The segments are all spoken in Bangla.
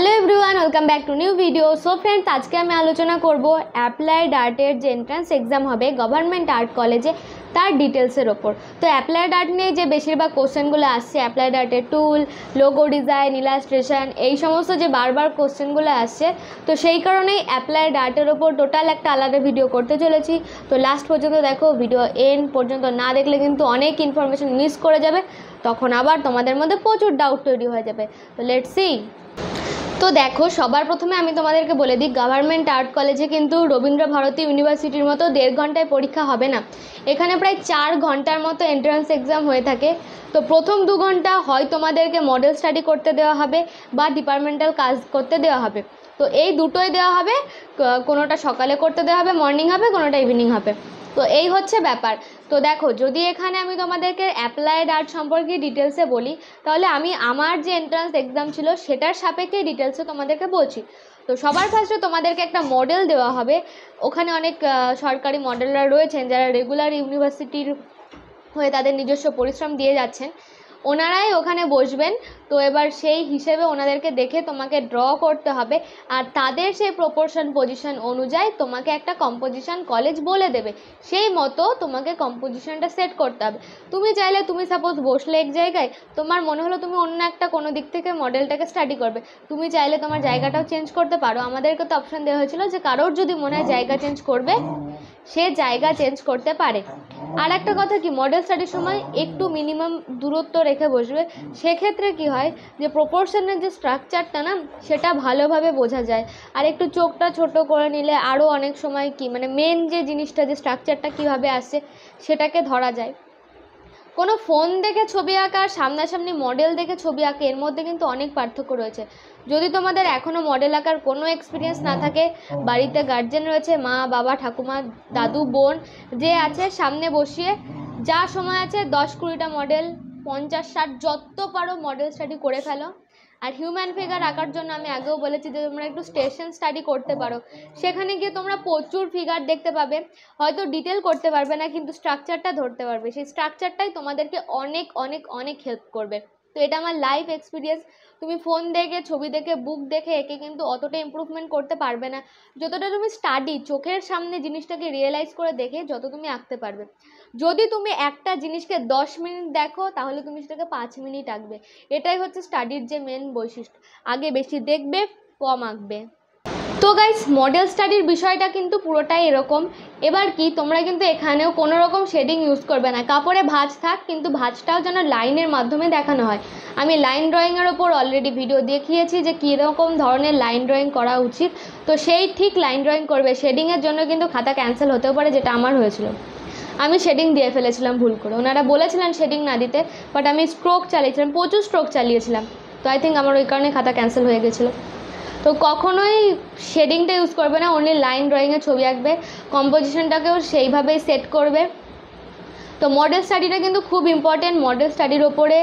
hello everyone welcome back to new video so friends আজকে আমি আলোচনা করব অ্যাপ্লাইড আর্টের যে এন্ট্রান্স এক্সাম হবে গভর্নমেন্ট আর্ট কলেজে তার ডিটেলসের ওপর তো অ্যাপ্লাইড আর্ট নিয়ে যে বেশিরভাগ কোশ্চেনগুলো আসছে অ্যাপ্লাইড আর্টের টুল লোগো ডিজাইন ইলাস্ট্রেশন এই সমস্ত যে বারবার কোশ্চেনগুলো আসছে তো সেই কারণেই অ্যাপ্লাইড আর্টের ওপর টোটাল একটা আলাদা ভিডিও করতে চলেছি তো লাস্ট পর্যন্ত দেখো ভিডিও এন পর্যন্ত না দেখলে কিন্তু অনেক ইনফরমেশন মিস করে যাবে তখন আবার তোমাদের মধ্যে প্রচুর ডাউট তৈরি হয়ে যাবে তো লেট সি তো দেখো সবার প্রথমে আমি তোমাদেরকে বলে দিই গভর্নমেন্ট আর্ট কলেজে কিন্তু রবীন্দ্র ভারতী ইউনিভার্সিটির মতো দেড় ঘন্টায় পরীক্ষা হবে না এখানে প্রায় চার ঘন্টার মতো এন্ট্রান্স এক্সাম হয়ে থাকে তো প্রথম দু ঘন্টা হয় তোমাদেরকে মডেল স্টাডি করতে দেওয়া হবে বা ডিপার্টমেন্টাল কাজ করতে দেওয়া হবে তো এই দুটোই দেওয়া হবে কোনোটা সকালে করতে দেওয়া হবে মর্নিং হবে কোনোটা ইভিনিং হবে তো এই হচ্ছে ব্যাপার তো দেখো যদি এখানে আমি তোমাদেরকে অ্যাপ্লাইড আর্ট সম্পর্কে ডিটেলসে বলি তাহলে আমি আমার যে এন্ট্রান্স এক্সাম ছিল সেটার সাপেক্ষে ডিটেলসে তোমাদেরকে বলছি তো সবার ফার্স্টে তোমাদেরকে একটা মডেল দেওয়া হবে ওখানে অনেক সরকারি মডেলরা রয়েছেন যারা রেগুলার ইউনিভার্সিটির হয়ে তাদের নিজস্ব পরিশ্রম দিয়ে যাচ্ছেন ওনারাই ওখানে বসবেন তো এবার সেই হিসেবে ওনাদেরকে দেখে তোমাকে ড্র করতে হবে আর তাদের সেই প্রপোর্শন পজিশন অনুযায়ী তোমাকে একটা কম্পোজিশন কলেজ বলে দেবে সেই মতো তোমাকে কম্পোজিশনটা সেট করতে হবে তুমি চাইলে তুমি সাপোজ বসলে এক জায়গায় তোমার মনে হলো তুমি অন্য একটা কোনো দিক থেকে মডেলটাকে স্টাডি করবে তুমি চাইলে তোমার জায়গাটাও চেঞ্জ করতে পারো আমাদেরকে তো অপশান দেওয়া হয়েছিল যে কারোর যদি মনে হয় জায়গা চেঞ্জ করবে সে জায়গা চেঞ্জ করতে পারে আর একটা কথা কি মডেল স্টাডির সময় একটু মিনিমাম দূরত্ব রেখে বসবে সেক্ষেত্রে কি হয় যে প্রপোর্শনের যে স্ট্রাকচারটা না সেটা ভালোভাবে বোঝা যায় আর একটু চোখটা ছোট করে নিলে আরও অনেক সময় কি মানে মেন যে জিনিসটা যে স্ট্রাকচারটা কিভাবে আসে সেটাকে ধরা যায় কোনো ফোন দেখে ছবি আঁকা আর সামনাসামনি মডেল দেখে ছবি আঁকা এর মধ্যে কিন্তু অনেক পার্থক্য রয়েছে যদি তোমাদের এখনও মডেল আঁকার কোনো এক্সপিরিয়েন্স না থাকে বাড়িতে গার্জেন রয়েছে মা বাবা ঠাকুমা দাদু বোন যে আছে সামনে বসিয়ে যা সময় আছে দশ কুড়িটা মডেল পঞ্চাশ ষাট যত পারো মডেল স্টাডি করে ফেলো আর হিউম্যান ফিগার আঁকার জন্য আমি আগেও বলেছি যে তোমরা একটু স্টেশন স্টাডি করতে পারো সেখানে গিয়ে তোমরা প্রচুর ফিগার দেখতে পাবে হয়তো ডিটেল করতে পারবে না কিন্তু স্ট্রাকচারটা ধরতে পারবে সেই স্ট্রাকচারটাই তোমাদেরকে অনেক অনেক অনেক হেল্প করবে তো এটা আমার লাইফ এক্সপিরিয়েন্স তুমি ফোন দেখে ছবি দেখে বুক দেখে একে কিন্তু অতটা ইম্প্রুভমেন্ট করতে পারবে না যতটা তুমি স্টাডি চোখের সামনে জিনিসটাকে রিয়েলাইজ করে দেখে যত তুমি আঁকতে পারবে যদি তুমি একটা জিনিসকে দশ মিনিট দেখো তাহলে তুমি সেটাকে পাঁচ মিনিট আঁকবে এটাই হচ্ছে স্টাডির যে মেন বৈশিষ্ট্য আগে বেশি দেখবে কম আঁকবে তো গাইস মডেল স্টাডির বিষয়টা কিন্তু পুরোটাই এরকম এবার কি তোমরা কিন্তু এখানেও কোনো রকম শেডিং ইউজ করবে না কাপড়ে ভাঁজ থাক কিন্তু ভাঁজটাও যেন লাইনের মাধ্যমে দেখানো হয় আমি লাইন ড্রয়িংয়ের ওপর অলরেডি ভিডিও দেখিয়েছি যে কীরকম ধরনের লাইন ড্রয়িং করা উচিত তো সেই ঠিক লাইন ড্রয়িং করবে শেডিংয়ের জন্য কিন্তু খাতা ক্যান্সেল হতেও পারে যেটা আমার হয়েছিল আমি শেডিং দিয়ে ফেলেছিলাম ভুল করে ওনারা বলেছিলেন শেডিং না দিতে বাট আমি স্ট্রোক চালিয়েছিলাম প্রচুর স্ট্রোক চালিয়েছিলাম তো আই থিঙ্ক আমার ওই কারণে খাতা ক্যান্সেল হয়ে গেছিলো তো কখনোই শেডিংটা ইউজ করবে না অনলি লাইন ড্রয়িংয়ে ছবি আঁকবে কম্পোজিশনটাকেও সেইভাবেই সেট করবে তো মডেল স্টাডিটা কিন্তু খুব ইম্পর্টেন্ট মডেল স্টাডির ওপরে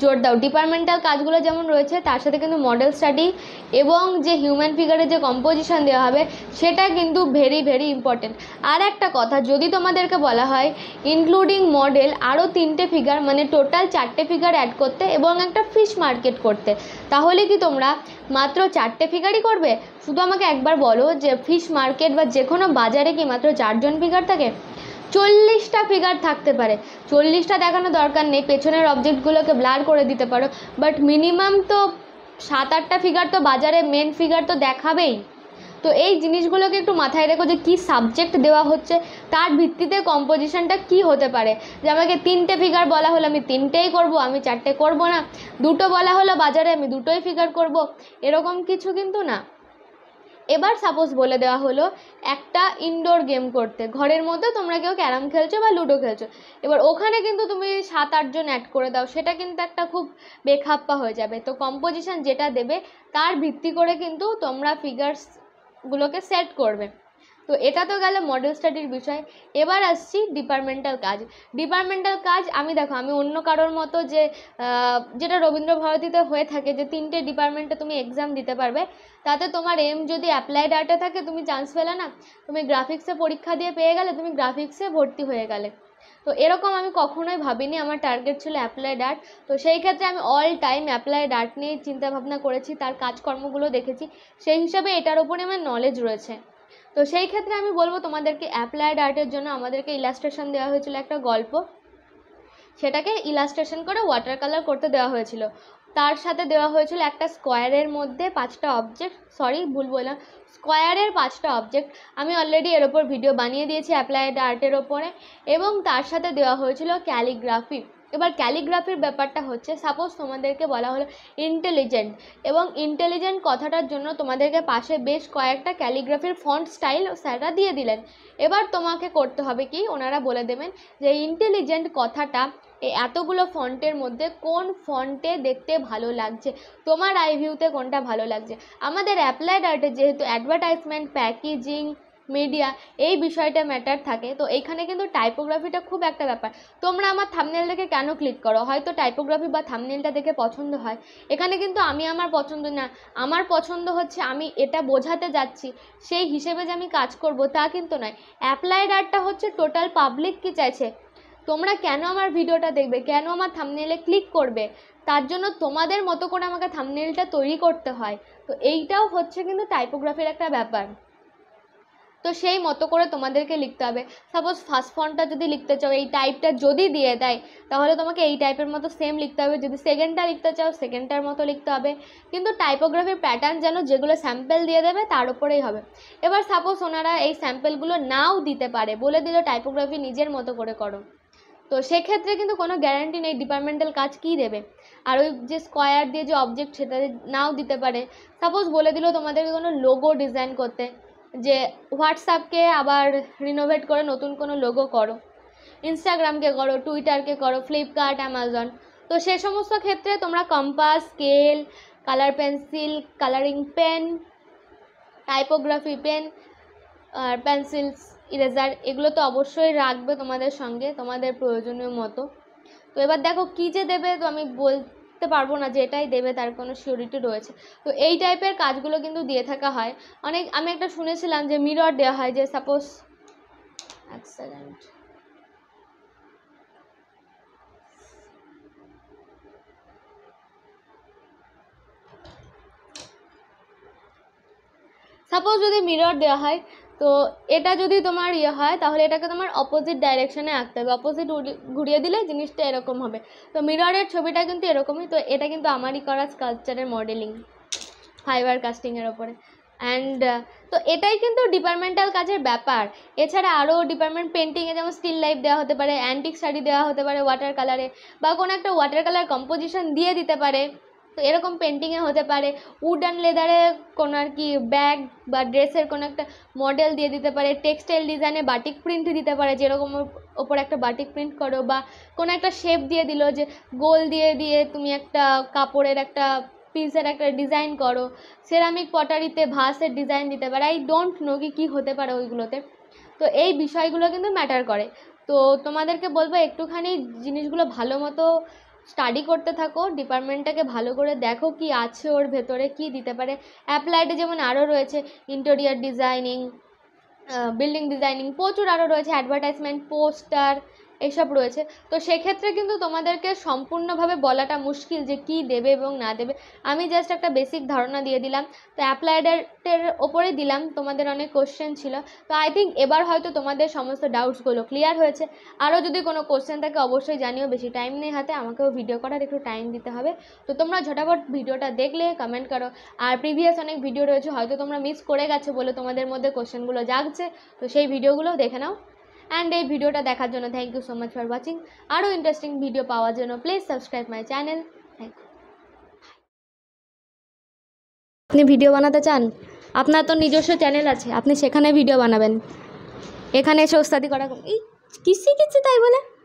জোর দাও ডিপার্টমেন্টাল কাজগুলো যেমন রয়েছে তার সাথে কিন্তু মডেল স্টাডি এবং যে হিউম্যান ফিগারের যে কম্পোজিশন দেওয়া হবে সেটা কিন্তু ভেরি ভেরি ইম্পর্টেন্ট আর একটা কথা যদি তোমাদেরকে বলা হয় ইনক্লুডিং মডেল আরও তিনটে ফিগার মানে টোটাল চারটে ফিগার অ্যাড করতে এবং একটা ফিশ মার্কেট করতে তাহলে কি তোমরা মাত্র চারটে ফিগারই করবে শুধু আমাকে একবার বলো যে ফিশ মার্কেট বা যে কোনো বাজারে কি মাত্র চারজন ফিগার থাকে চল্লিশটা ফিগার থাকতে পারে চল্লিশটা দেখানো দরকার নেই পেছনের অবজেক্টগুলোকে ব্লার করে দিতে পারো বাট মিনিমাম তো সাত আটটা ফিগার তো বাজারে মেন ফিগার তো দেখাবেই তো এই জিনিসগুলোকে একটু মাথায় রেখো যে কী সাবজেক্ট দেওয়া হচ্ছে তার ভিত্তিতে কম্পোজিশনটা কি হতে পারে যে আমাকে তিনটে ফিগার বলা হলো আমি তিনটেই করব আমি চারটে করব না দুটো বলা হলো বাজারে আমি দুটোই ফিগার করব এরকম কিছু কিন্তু না এবার সাপোজ বলে দেওয়া হলো একটা ইনডোর গেম করতে ঘরের মধ্যে তোমরা কেউ ক্যারাম খেলছো বা লুডো খেলছো এবার ওখানে কিন্তু তুমি সাত আটজন অ্যাড করে দাও সেটা কিন্তু একটা খুব বেখাপ্পা হয়ে যাবে তো কম্পোজিশন যেটা দেবে তার ভিত্তি করে কিন্তু তোমরা ফিগার্সগুলোকে সেট করবে তো এটা তো গেল মডেল স্টাডির বিষয় এবার আসছি ডিপার্টমেন্টাল কাজ ডিপার্টমেন্টাল কাজ আমি দেখো আমি অন্য কারোর মতো যে যেটা রবীন্দ্র ভারতীতে হয়ে থাকে যে তিনটে ডিপার্টমেন্টে তুমি এক্সাম দিতে পারবে তাতে তোমার এম যদি অ্যাপ্লাইড আর্টে থাকে তুমি চান্স পেলে না তুমি গ্রাফিক্সে পরীক্ষা দিয়ে পেয়ে গেলে তুমি গ্রাফিক্সে ভর্তি হয়ে গেলে তো এরকম আমি কখনোই ভাবিনি আমার টার্গেট ছিল অ্যাপ্লাইড আর্ট তো সেই ক্ষেত্রে আমি অল টাইম অ্যাপ্লাইড আর্ট নিয়ে চিন্তাভাবনা করেছি তার কাজকর্মগুলো দেখেছি সেই হিসাবে এটার ওপরে আমার নলেজ রয়েছে তো সেই ক্ষেত্রে আমি বলবো তোমাদেরকে অ্যাপ্লাইড আর্টের জন্য আমাদেরকে ইলাস্ট্রেশন দেওয়া হয়েছিল একটা গল্প সেটাকে ইলাস্ট্রেশন করে ওয়াটার কালার করতে দেওয়া হয়েছিল তার সাথে দেওয়া হয়েছিল একটা স্কোয়ারের মধ্যে পাঁচটা অবজেক্ট সরি ভুল বললাম স্কোয়ারের পাঁচটা অবজেক্ট আমি অলরেডি এর ওপর ভিডিও বানিয়ে দিয়েছি অ্যাপ্লাইড আর্টের ওপরে এবং তার সাথে দেওয়া হয়েছিল ক্যালিগ্রাফি এবার ক্যালিগ্রাফির ব্যাপারটা হচ্ছে সাপোজ তোমাদেরকে বলা হলো ইন্টেলিজেন্ট এবং ইন্টেলিজেন্ট কথাটার জন্য তোমাদেরকে পাশে বেশ কয়েকটা ক্যালিগ্রাফির ফন্ট স্টাইল স্যাররা দিয়ে দিলেন এবার তোমাকে করতে হবে কি ওনারা বলে দেবেন যে ইন্টেলিজেন্ট কথাটা এই এতগুলো ফন্টের মধ্যে কোন ফন্টে দেখতে ভালো লাগছে তোমার আইভিউতে কোনটা ভালো লাগছে আমাদের অ্যাপ্লাইড আর্টে যেহেতু অ্যাডভার্টাইজমেন্ট প্যাকেজিং মিডিয়া এই বিষয়টা ম্যাটার থাকে তো এইখানে কিন্তু টাইপোগ্রাফিটা খুব একটা ব্যাপার তোমরা আমার থামনেল দেখে কেন ক্লিক করো হয়তো টাইপোগ্রাফি বা থামনেলটা দেখে পছন্দ হয় এখানে কিন্তু আমি আমার পছন্দ না আমার পছন্দ হচ্ছে আমি এটা বোঝাতে যাচ্ছি সেই হিসেবে যে আমি কাজ করব তা কিন্তু নয় অ্যাপ্লাইড আর্টটা হচ্ছে টোটাল পাবলিক কি চাইছে তোমরা কেন আমার ভিডিওটা দেখবে কেন আমার থামনেলে ক্লিক করবে তার জন্য তোমাদের মতো করে আমাকে থামনেলটা তৈরি করতে হয় তো এইটাও হচ্ছে কিন্তু টাইপোগ্রাফির একটা ব্যাপার তো সেই মতো করে তোমাদেরকে লিখতে হবে সাপোজ ফার্স্ট ফর্মটা যদি লিখতে চাও এই টাইপটা যদি দিয়ে দেয় তাহলে তোমাকে এই টাইপের মতো সেম লিখতে হবে যদি সেকেন্ডটা লিখতে চাও সেকেন্ডটার মতো লিখতে হবে কিন্তু টাইপোগ্রাফির প্যাটার্ন যেন যেগুলো স্যাম্পেল দিয়ে দেবে তার উপরেই হবে এবার সাপোজ ওনারা এই স্যাম্পেলগুলো নাও দিতে পারে বলে দিল টাইপোগ্রাফি নিজের মতো করে করো তো সেক্ষেত্রে কিন্তু কোনো গ্যারান্টি নেই ডিপার্টমেন্টাল কাজ কী দেবে আর ওই যে স্কোয়ার দিয়ে যে অবজেক্ট সেটা নাও দিতে পারে সাপোজ বলে দিল তোমাদেরকে কোনো লোগো ডিজাইন করতে যে হোয়াটসঅ্যাপকে আবার রিনোভেট করে নতুন কোনো লোগো করো ইনস্টাগ্রামকে করো টুইটারকে করো ফ্লিপকার্ট অ্যামাজন তো সে সমস্ত ক্ষেত্রে তোমরা compass scale colour pencil colouring pen typography pen আর পেন্সিলস ইরেজার এগুলো তো অবশ্যই রাখবে তোমাদের সঙ্গে তোমাদের প্রয়োজনীয় মতো তো এবার দেখো কী যে দেবে তো আমি বল থাকতে পারবো না যে এটাই দেবে তার কোনো সিউরিটি রয়েছে তো এই টাইপের কাজগুলো কিন্তু দিয়ে থাকা হয় অনেক আমি একটা শুনেছিলাম যে মিরর দেওয়া হয় যে সাপোজ অ্যাক্সিডেন্ট সাপোজ যদি মিরর দেওয়া হয় তো এটা যদি তোমার ইয়ে হয় তাহলে এটাকে তোমার অপোজিট ডাইরেকশানে আঁকতে হবে অপোজিট ঘুরিয়ে দিলে জিনিসটা এরকম হবে তো মিররের ছবিটা কিন্তু এরকমই তো এটা কিন্তু আমারই করা স্কালচারের মডেলিং ফাইবার কাস্টিংয়ের ওপরে অ্যান্ড তো এটাই কিন্তু ডিপার্টমেন্টাল কাজের ব্যাপার এছাড়া আরও ডিপার্টমেন্ট পেন্টিংয়ে যেমন স্টিল লাইফ দেওয়া হতে পারে অ্যান্টিক শাড়ি দেওয়া হতে পারে ওয়াটার কালারে বা কোনো একটা ওয়াটার কালার কম্পোজিশন দিয়ে দিতে পারে তো এরকম পেন্টিংয়ে হতে পারে উড অ্যান্ড লেদারে কোনো আর কি ব্যাগ বা ড্রেসের কোনো একটা মডেল দিয়ে দিতে পারে টেক্সটাইল ডিজাইনে বাটিক প্রিন্ট দিতে পারে যেরকম ওপর একটা বাটিক প্রিন্ট করো বা কোনো একটা শেপ দিয়ে দিল যে গোল দিয়ে দিয়ে তুমি একটা কাপড়ের একটা পিসের একটা ডিজাইন করো সেরামিক পটারিতে ভাসের ডিজাইন দিতে পারে আই ডোন্ট নো কি কী হতে পারে ওইগুলোতে তো এই বিষয়গুলো কিন্তু ম্যাটার করে তো তোমাদেরকে বলবো একটুখানি জিনিসগুলো ভালো মতো স্টাডি করতে থাকো ডিপার্টমেন্টটাকে ভালো করে দেখো কি আছে ওর ভেতরে কি দিতে পারে অ্যাপ্লাইডে যেমন আরও রয়েছে ইন্টেরিয়ার ডিজাইনিং বিল্ডিং ডিজাইনিং প্রচুর আরও রয়েছে অ্যাডভার্টাইজমেন্ট পোস্টার এসব রয়েছে তো সেক্ষেত্রে কিন্তু তোমাদেরকে সম্পূর্ণভাবে বলাটা মুশকিল যে কি দেবে এবং না দেবে আমি জাস্ট একটা বেসিক ধারণা দিয়ে দিলাম তো অ্যাপ্লাইডার্টের ওপরে দিলাম তোমাদের অনেক কোশ্চেন ছিল তো আই থিঙ্ক এবার হয়তো তোমাদের সমস্ত ডাউটসগুলো ক্লিয়ার হয়েছে আরও যদি কোনো কোশ্চেন থাকে অবশ্যই জানিও বেশি টাইম নেই হাতে আমাকেও ভিডিও করার একটু টাইম দিতে হবে তো তোমরা ঝটাপট ভিডিওটা দেখলে কমেন্ট করো আর প্রিভিয়াস অনেক ভিডিও রয়েছে হয়তো তোমরা মিস করে গেছো বলে তোমাদের মধ্যে কোশ্চেনগুলো জাগছে তো সেই ভিডিওগুলো দেখে নাও অ্যান্ড এই ভিডিওটা দেখার জন্য thank you so much for watching আরও ইন্টারেস্টিং ভিডিও পাওয়ার জন্য please subscribe my channel thank you আপনি ভিডিও বানাতে চান আপনার তো নিজস্ব চ্যানেল আছে আপনি সেখানে ভিডিও বানাবেন এখানে এসে ওস্তাদি করা কিসি কিচ্ছি তাই বলে